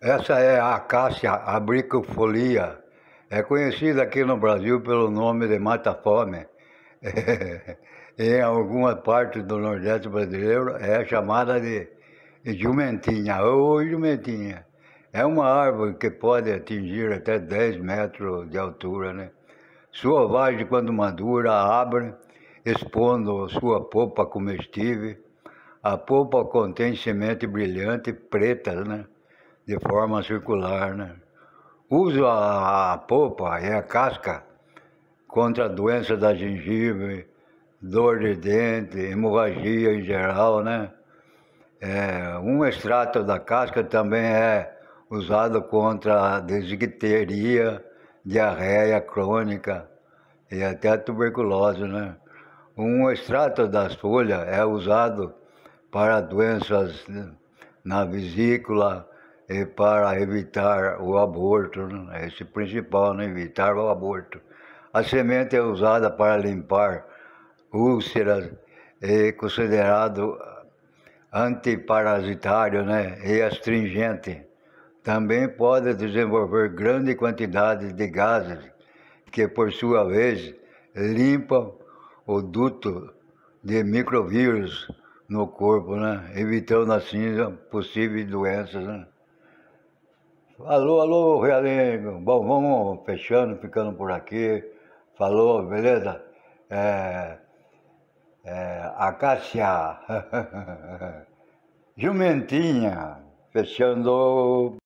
Essa é a acácia abricofolia. É conhecida aqui no Brasil pelo nome de mata-fome. É, em alguma parte do Nordeste brasileiro é chamada de jumentinha ou jumentinha. É uma árvore que pode atingir até 10 metros de altura, né? Sua vagem, quando madura, abre, expondo sua polpa comestível. A polpa contém semente brilhante preta, né? de forma circular, né? Uso a, a polpa e a casca contra a doença da gengiva, dor de dente, hemorragia em geral, né? É, um extrato da casca também é usado contra a diarreia crônica e até a tuberculose, né? Um extrato das folhas é usado para doenças na vesícula, é para evitar o aborto, né? É esse principal, né? evitar o aborto. A semente é usada para limpar úlceras, é considerado antiparasitário né? e astringente. Também pode desenvolver grande quantidade de gases, que por sua vez limpam o duto de microvírus no corpo, né? evitando assim possíveis doenças. Né? Alô, alô, Realengo. Bom, vamos fechando, ficando por aqui. Falou, beleza? É, é, Acácia. Jumentinha, fechando.